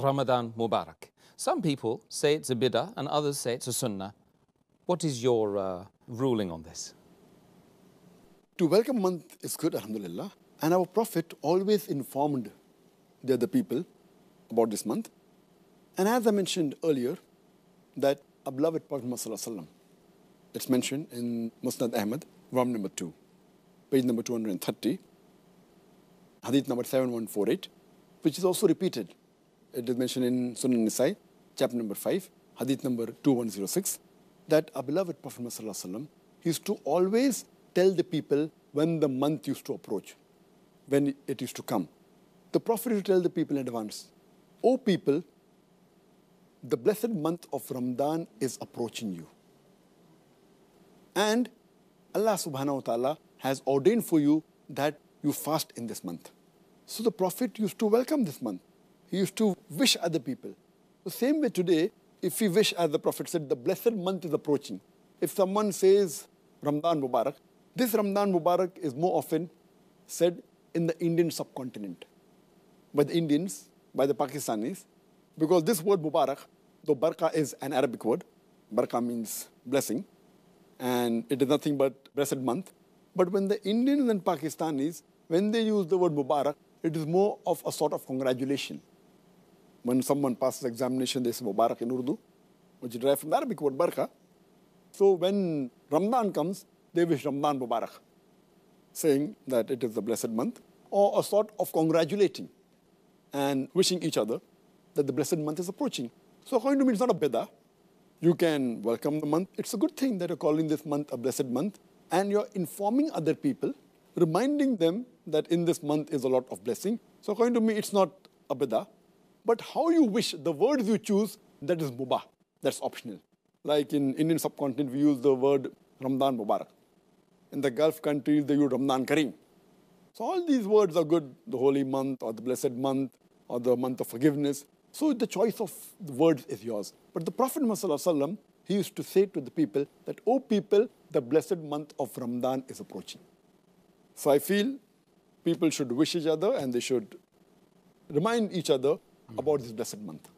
Ramadan Mubarak. Some people say it's a bid'ah and others say it's a sunnah. What is your uh, ruling on this? To welcome month is good, alhamdulillah. And our Prophet always informed the other people about this month. And as I mentioned earlier, that our beloved Prophet it's mentioned in Musnad Ahmad, Ram number 2, page number 230, Hadith number 7148, which is also repeated it is mentioned in Sunan Nisai, chapter number 5, hadith number 2106, that our beloved Prophet Muhammad used to always tell the people when the month used to approach, when it used to come. The Prophet used to tell the people in advance, O people, the blessed month of Ramadan is approaching you. And Allah subhanahu wa ta'ala has ordained for you that you fast in this month. So the Prophet used to welcome this month. He used to wish other people. The same way today, if we wish, as the Prophet said, the blessed month is approaching. If someone says Ramadan Mubarak, this Ramadan Mubarak is more often said in the Indian subcontinent by the Indians, by the Pakistanis, because this word Mubarak, though Barqa is an Arabic word, Barqa means blessing, and it is nothing but blessed month. But when the Indians and Pakistanis, when they use the word Mubarak, it is more of a sort of congratulation when someone passes examination, they say Mubarak in Urdu, which derived from the Arabic word barakah. So when Ramadan comes, they wish Ramadan Mubarak, saying that it is the blessed month, or a sort of congratulating and wishing each other that the blessed month is approaching. So according to me, it's not a bidah. You can welcome the month. It's a good thing that you're calling this month a blessed month, and you're informing other people, reminding them that in this month is a lot of blessing. So according to me, it's not a bidah but how you wish, the words you choose, that is mubah. That's optional. Like in Indian subcontinent, we use the word Ramadan Mubarak. In the Gulf countries, they use Ramadan Kareem. So all these words are good, the holy month or the blessed month or the month of forgiveness. So the choice of the words is yours. But the Prophet Muhammad, he used to say to the people that, O oh people, the blessed month of Ramadan is approaching. So I feel people should wish each other and they should remind each other about this blessed month.